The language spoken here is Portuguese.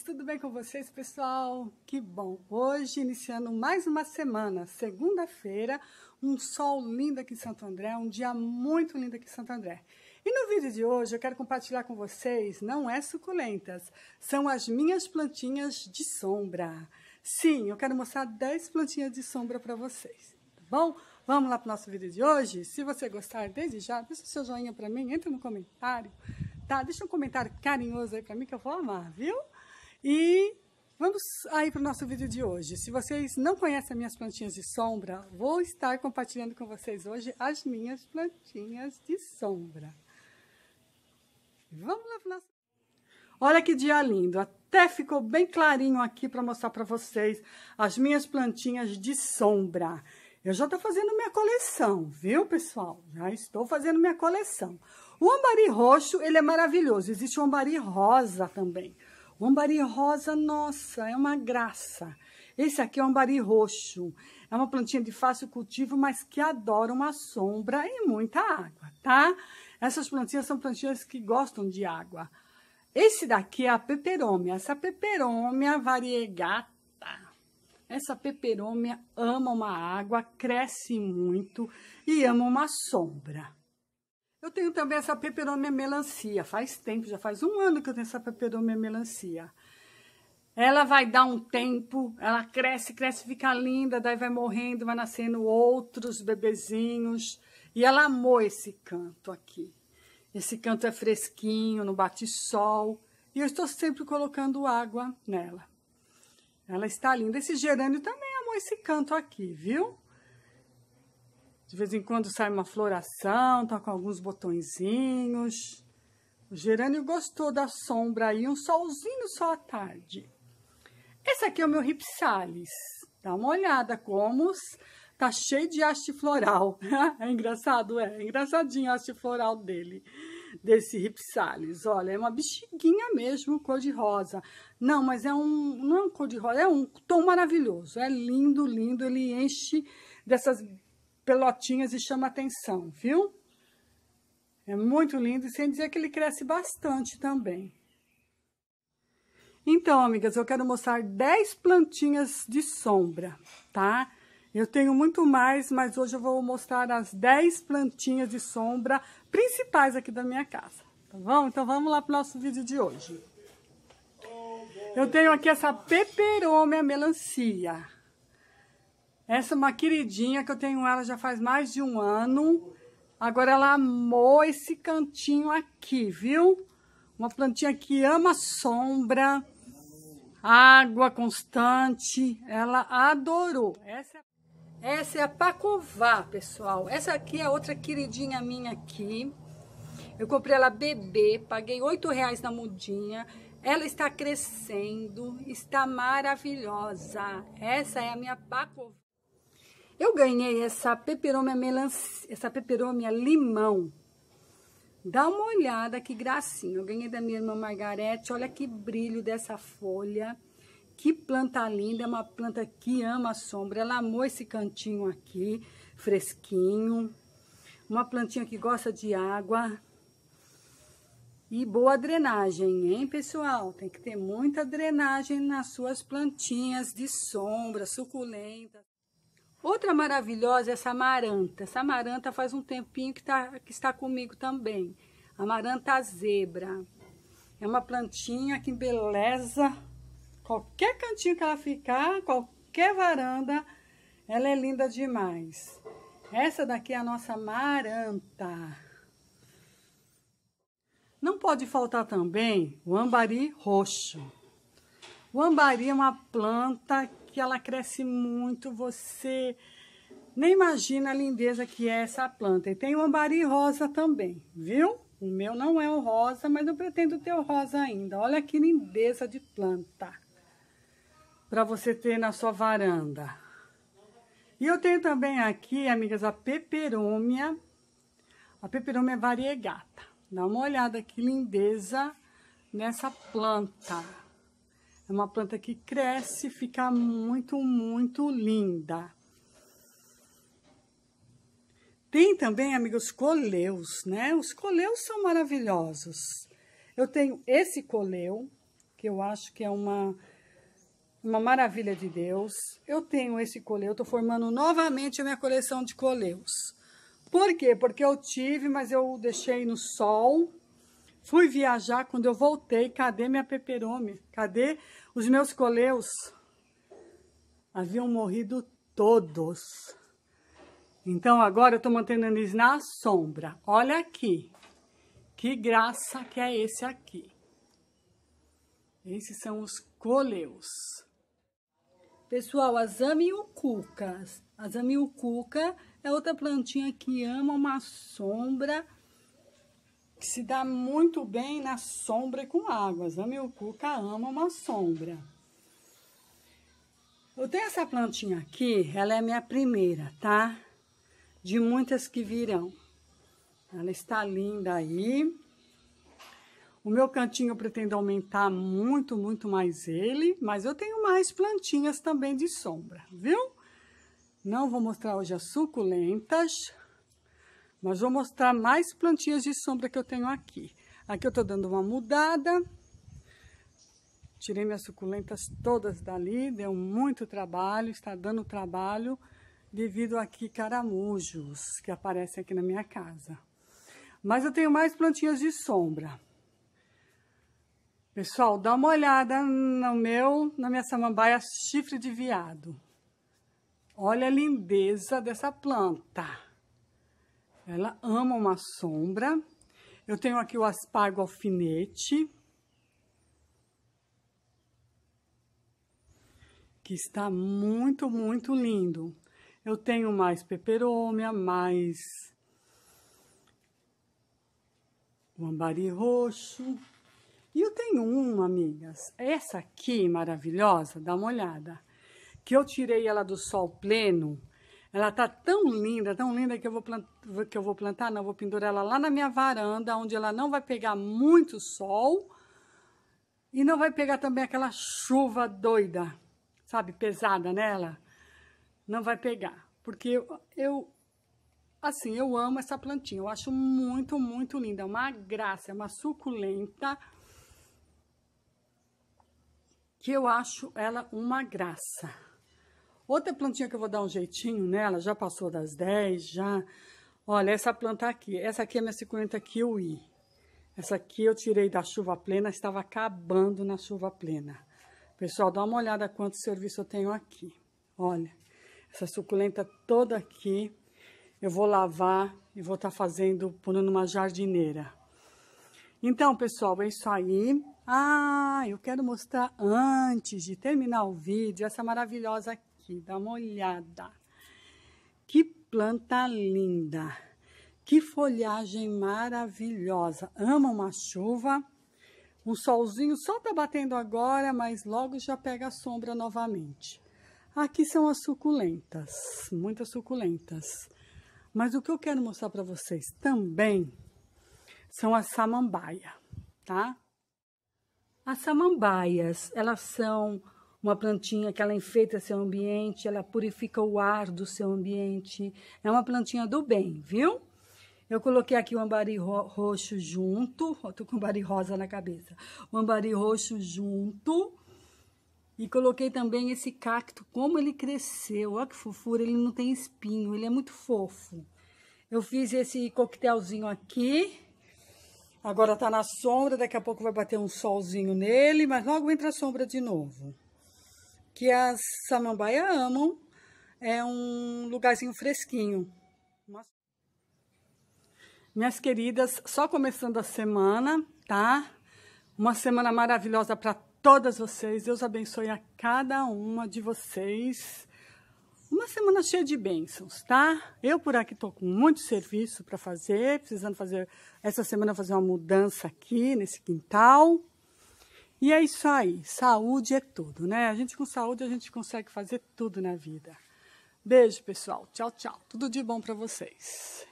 tudo bem com vocês, pessoal? Que bom! Hoje, iniciando mais uma semana, segunda-feira, um sol lindo aqui em Santo André, um dia muito lindo aqui em Santo André. E no vídeo de hoje eu quero compartilhar com vocês, não é suculentas, são as minhas plantinhas de sombra. Sim, eu quero mostrar 10 plantinhas de sombra para vocês, tá bom? Vamos lá para o nosso vídeo de hoje? Se você gostar, desde já, deixa o seu joinha para mim, entra no comentário, tá? Deixa um comentário carinhoso aí para mim que eu vou amar, viu? E vamos aí para o nosso vídeo de hoje. Se vocês não conhecem minhas plantinhas de sombra, vou estar compartilhando com vocês hoje as minhas plantinhas de sombra. Vamos lá para nosso... Olha que dia lindo! Até ficou bem clarinho aqui para mostrar para vocês as minhas plantinhas de sombra. Eu já estou fazendo minha coleção, viu, pessoal? Já estou fazendo minha coleção. O ambari roxo, ele é maravilhoso. Existe o ambari rosa também. Umbari ambari rosa, nossa, é uma graça. Esse aqui é umbari ambari roxo. É uma plantinha de fácil cultivo, mas que adora uma sombra e muita água, tá? Essas plantinhas são plantinhas que gostam de água. Esse daqui é a peperômia. Essa peperômia variegata. Essa peperômia ama uma água, cresce muito e ama uma sombra. Eu tenho também essa peperomia melancia. Faz tempo, já faz um ano que eu tenho essa peperomia melancia. Ela vai dar um tempo, ela cresce, cresce, fica linda, daí vai morrendo, vai nascendo outros bebezinhos. E ela amou esse canto aqui. Esse canto é fresquinho, não bate sol. E eu estou sempre colocando água nela. Ela está linda. Esse gerânio também amou esse canto aqui, viu? De vez em quando sai uma floração, tá com alguns botõezinhos. O gerânio gostou da sombra aí, um solzinho só à tarde. Esse aqui é o meu Ripsalis. Dá uma olhada como tá cheio de haste floral. é engraçado, é. é engraçadinho o haste floral dele, desse Ripsalis. Olha, é uma bexiguinha mesmo, cor de rosa. Não, mas é um, não é um cor de rosa, é um tom maravilhoso. É lindo, lindo. Ele enche dessas pelotinhas e chama atenção, viu? É muito lindo, e sem dizer que ele cresce bastante também. Então, amigas, eu quero mostrar 10 plantinhas de sombra, tá? Eu tenho muito mais, mas hoje eu vou mostrar as 10 plantinhas de sombra principais aqui da minha casa, tá bom? Então, vamos lá para o nosso vídeo de hoje. Eu tenho aqui essa peperômia melancia. Essa é uma queridinha que eu tenho ela já faz mais de um ano. Agora ela amou esse cantinho aqui, viu? Uma plantinha que ama sombra, água constante. Ela adorou. Essa, é, essa é a Pacová, pessoal. Essa aqui é outra queridinha minha aqui. Eu comprei ela bebê, paguei R$ reais na mudinha. Ela está crescendo, está maravilhosa. Essa é a minha Pacová. Eu ganhei essa pepperomia melancia, essa pepperomia limão. Dá uma olhada que gracinha. Eu ganhei da minha irmã Margarete. Olha que brilho dessa folha. Que planta linda, é uma planta que ama a sombra. Ela amou esse cantinho aqui, fresquinho. Uma plantinha que gosta de água. E boa drenagem, hein, pessoal? Tem que ter muita drenagem nas suas plantinhas de sombra, suculentas. Outra maravilhosa é essa amaranta. essa amaranta faz um tempinho que, tá, que está comigo também. Amaranta zebra. É uma plantinha que beleza qualquer cantinho que ela ficar, qualquer varanda, ela é linda demais. Essa daqui é a nossa maranta. Não pode faltar também o ambari roxo. O ambari é uma planta que ela cresce muito, você nem imagina a lindeza que é essa planta. E tem o ambari rosa também, viu? O meu não é o rosa, mas eu pretendo ter o rosa ainda. Olha que lindeza de planta para você ter na sua varanda. E eu tenho também aqui, amigas, a peperômia. A peperômia variegata. Dá uma olhada que lindeza nessa planta. É uma planta que cresce, fica muito, muito linda. Tem também, amigos, coleus, né? Os coleus são maravilhosos. Eu tenho esse coleu, que eu acho que é uma, uma maravilha de Deus. Eu tenho esse coleu, estou formando novamente a minha coleção de coleus. Por quê? Porque eu tive, mas eu deixei no sol, Fui viajar, quando eu voltei, cadê minha peperome? Cadê os meus coleus? Haviam morrido todos. Então agora eu tô mantendo eles na sombra. Olha aqui. Que graça que é esse aqui. Esses são os coleus. Pessoal, as zamiucuca. As zamiucuca é outra plantinha que ama uma sombra que se dá muito bem na sombra e com águas. A Milcuca ama uma sombra. Eu tenho essa plantinha aqui, ela é minha primeira, tá? De muitas que virão. Ela está linda aí. O meu cantinho eu pretendo aumentar muito, muito mais ele, mas eu tenho mais plantinhas também de sombra, viu? Não vou mostrar hoje as suculentas, mas vou mostrar mais plantinhas de sombra que eu tenho aqui. Aqui eu estou dando uma mudada. Tirei minhas suculentas todas dali, deu muito trabalho, está dando trabalho devido a aqui caramujos que aparecem aqui na minha casa. Mas eu tenho mais plantinhas de sombra. Pessoal, dá uma olhada no meu, na minha samambaia chifre de viado. Olha a lindeza dessa planta. Ela ama uma sombra. Eu tenho aqui o aspargo alfinete. Que está muito, muito lindo. Eu tenho mais peperômia, mais o ambari roxo. E eu tenho uma, amigas, essa aqui maravilhosa, dá uma olhada, que eu tirei ela do sol pleno ela tá tão linda, tão linda que eu vou plantar, que eu vou plantar, não, vou pendurar ela lá na minha varanda, onde ela não vai pegar muito sol e não vai pegar também aquela chuva doida, sabe, pesada nela. Não vai pegar, porque eu, eu assim, eu amo essa plantinha. Eu acho muito, muito linda, é uma graça, é uma suculenta que eu acho ela uma graça. Outra plantinha que eu vou dar um jeitinho nela, já passou das 10, já. Olha, essa planta aqui, essa aqui é minha suculenta kiwi. Essa aqui eu tirei da chuva plena, estava acabando na chuva plena. Pessoal, dá uma olhada quanto serviço eu tenho aqui. Olha, essa suculenta toda aqui, eu vou lavar e vou estar tá fazendo, pondo numa jardineira. Então, pessoal, é isso aí. Ah, eu quero mostrar antes de terminar o vídeo essa maravilhosa aqui aqui, assim, dá uma olhada. Que planta linda! Que folhagem maravilhosa! Ama uma chuva, um solzinho só tá batendo agora, mas logo já pega a sombra novamente. Aqui são as suculentas, muitas suculentas. Mas o que eu quero mostrar para vocês também são as samambaia, tá? As samambaias, elas são uma plantinha que ela enfeita seu ambiente, ela purifica o ar do seu ambiente. É uma plantinha do bem, viu? Eu coloquei aqui o ambari ro roxo junto. Estou tô com o ambari rosa na cabeça. O ambari roxo junto. E coloquei também esse cacto, como ele cresceu. Olha que fofura, ele não tem espinho, ele é muito fofo. Eu fiz esse coquetelzinho aqui. Agora tá na sombra, daqui a pouco vai bater um solzinho nele, mas logo entra a sombra de novo que as samambaia amam. É um lugarzinho fresquinho. Minhas queridas, só começando a semana, tá? Uma semana maravilhosa para todas vocês. Deus abençoe a cada uma de vocês. Uma semana cheia de bênçãos, tá? Eu por aqui tô com muito serviço para fazer, precisando fazer essa semana fazer uma mudança aqui nesse quintal. E é isso aí, saúde é tudo, né? A gente com saúde a gente consegue fazer tudo na vida. Beijo, pessoal. Tchau, tchau. Tudo de bom para vocês.